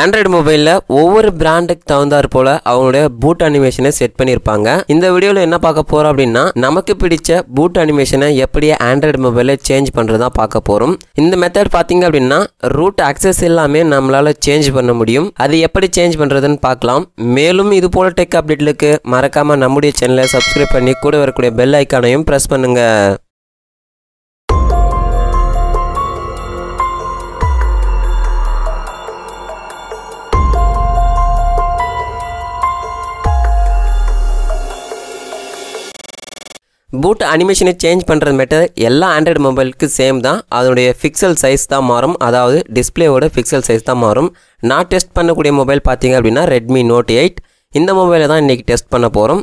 Android மொபைலில் ஒவ்வொரு பிராண்டுக்கு தகுந்தாற் போல் அவங்களுடைய பூட் அனிமேஷனை செட் பண்ணியிருப்பாங்க இந்த வீடியோவில் என்ன பார்க்க போகிறோம் அப்படின்னா நமக்கு பிடிச்ச பூட் அனிமேஷனை எப்படி ஆண்ட்ராய்டு மொபைலில் சேஞ்ச் பண்ணுறது பார்க்க போகிறோம் இந்த மெத்தட் பார்த்தீங்க அப்படின்னா ரூட் ஆக்சஸ் எல்லாமே நம்மளால் சேஞ்ச் பண்ண முடியும் அது எப்படி சேஞ்ச் பண்ணுறதுன்னு பார்க்கலாம் மேலும் இது போல் டெக் அப்டேட்லுக்கு மறக்காமல் நம்முடைய சேனலை சப்ஸ்கிரைப் பண்ணி கூட வரக்கூடிய பெல் ஐக்கானையும் ப்ரெஸ் பண்ணுங்கள் பூட் அனிமேஷனை சேஞ்ச் பண்ணுறது மேட்டர் எல்லா ஆண்ட்ராய்டு மொபைலுக்கு சேம் தான் அதனுடைய ஃபிக்சல் சைஸ் தான் மாறும் அதாவது டிஸ்பிளேவோட ஃபிக்சல் சைஸ் தான் மாறும் நான் டெஸ்ட் பண்ணக்கூடிய மொபைல் பார்த்தீங்க அப்படின்னா ரெட்மி நோட் எயிட் இந்த மொபைலை தான் இன்றைக்கி டெஸ்ட் பண்ண போகிறோம்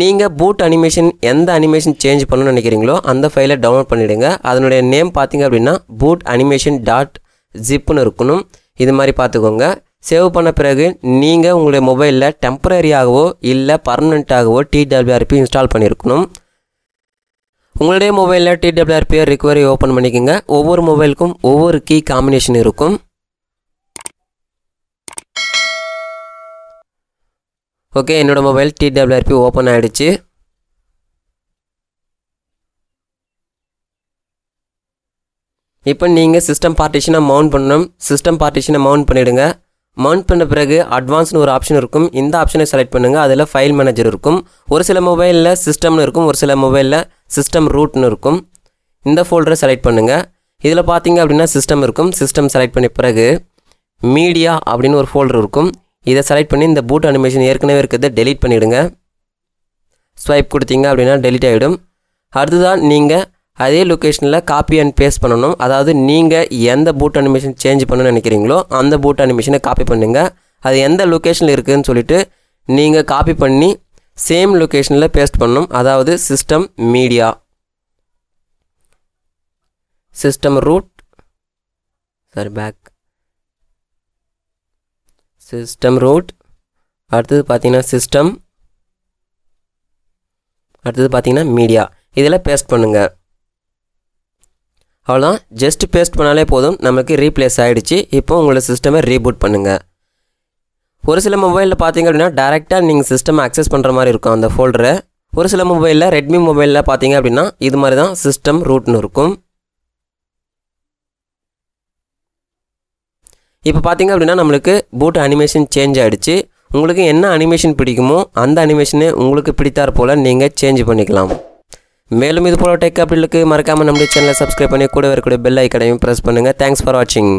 நீங்கள் பூட் அனிமேஷன் எந்த அனிமேஷன் சேஞ்ச் பண்ணணும்னு நினைக்கிறீங்களோ அந்த ஃபைலை டவுன்லோட் பண்ணிவிடுங்க அதனுடைய நேம் பார்த்தீங்க அப்படின்னா பூட் அனிமேஷன் டாட் ஜிப்புன்னு இருக்கணும் இது மாதிரி பார்த்துக்கோங்க சேவ் பண்ண பிறகு நீங்கள் உங்களுடைய மொபைலில் டெம்பரரியாகவோ இல்லை பர்மனெண்ட்டாகவோ டிடபிள்யூஆர்பி இன்ஸ்டால் பண்ணியிருக்கணும் உங்களுடைய மொபைலில் டிடபிள்யூஆர் ரிக்வரி ஓப்பன் பண்ணிக்கோங்க ஒவ்வொரு மொபைலுக்கும் ஒவ்வொரு கீ காம்பினேஷன் இருக்கும் ஓகே என்னோடய மொபைல் டிடபிள்யூஆர்பி ஓப்பன் ஆகிடுச்சு இப்போ நீங்கள் சிஸ்டம் பார்ட்டிஷனை மவுண்ட் பண்ணணும் சிஸ்டம் பார்ட்டிஷனை மவுண்ட் பண்ணிவிடுங்க மவுண்ட் பண்ண பிறகு அட்வான்ஸ்னு ஒரு ஆப்ஷன் இருக்கும் இந்த ஆப்ஷனை செலக்ட் பண்ணுங்கள் அதில் ஃபைல் மேனேஜர் இருக்கும் ஒரு சில மொபைலில் சிஸ்டம்னு இருக்கும் ஒரு சில மொபைலில் சிஸ்டம் ரூட்னு இருக்கும் இந்த ஃபோல்டரை செலக்ட் பண்ணுங்கள் இதில் பார்த்தீங்க அப்படின்னா சிஸ்டம் இருக்கும் சிஸ்டம் செலக்ட் பண்ணி பிறகு மீடியா அப்படின்னு ஒரு ஃபோல்டர் இருக்கும் இதை செலக்ட் பண்ணி இந்த பூட் அனிமேஷன் ஏற்கனவே இருக்கிறத டெலிட் பண்ணிவிடுங்க ஸ்வைப் கொடுத்தீங்க அப்படின்னா டெலிட் ஆகிடும் அடுத்துதான் நீங்கள் அதே லொக்கேஷனில் காப்பி அண்ட் பேஸ்ட் பண்ணணும் அதாவது நீங்கள் எந்த பூட் அனிமேஷன் சேஞ்ச் பண்ணணும்னு நினைக்கிறீங்களோ அந்த பூட் அனிமேஷனை காப்பி பண்ணுங்கள் அது எந்த லொக்கேஷனில் இருக்குதுன்னு சொல்லிவிட்டு நீங்கள் காப்பி பண்ணி சேம் லொக்கேஷனில் பேஸ்ட் பண்ணும் அதாவது system media system root sorry back system root அடுத்தது பார்த்தீங்கன்னா சிஸ்டம் அடுத்தது பார்த்தீங்கன்னா மீடியா இதில் பேஸ்ட் பண்ணுங்கள் அவ்வளோதான் ஜஸ்ட் பேஸ்ட் பண்ணாலே போதும் நமக்கு ரீப்ளேஸ் ஆகிடுச்சு இப்போ உங்களோட சிஸ்டமை ரீபூட் பண்ணுங்கள் ஒரு சில மொபைலில் பார்த்தீங்க அப்படின்னா டேரெக்டாக நீங்கள் சிஸ்டம் அக்சஸ் பண்ணுற மாதிரி இருக்கும் அந்த ஃபோல்டரை ஒரு சில மொபைலில் ரெட்மி மொபைலில் பார்த்தீங்க அப்படின்னா இது மாதிரி தான் சிஸ்டம் ரூட்னு இருக்கும் இப்போ பார்த்தீங்க அப்படின்னா நம்மளுக்கு பூட் அனிமேஷன் சேஞ்ச் ஆகிடுச்சு உங்களுக்கு என்ன அனிமேஷன் பிடிக்குமோ அந்த அனிமேஷனு உங்களுக்கு பிடித்தார் போல் நீங்கள் சேஞ்ச் பண்ணிக்கலாம் மேலும் இது போல் டெக் அப்டேட்களுக்கு மறக்காமல் நம்மளுடைய சேனலை சப்ஸ்கிரைப் பண்ணி கூட வரக்கூடிய பெல் ஐக்கடையும் ப்ரெஸ் பண்ணுங்கள் தேங்க்ஸ் ஃபார் வாட்சிங்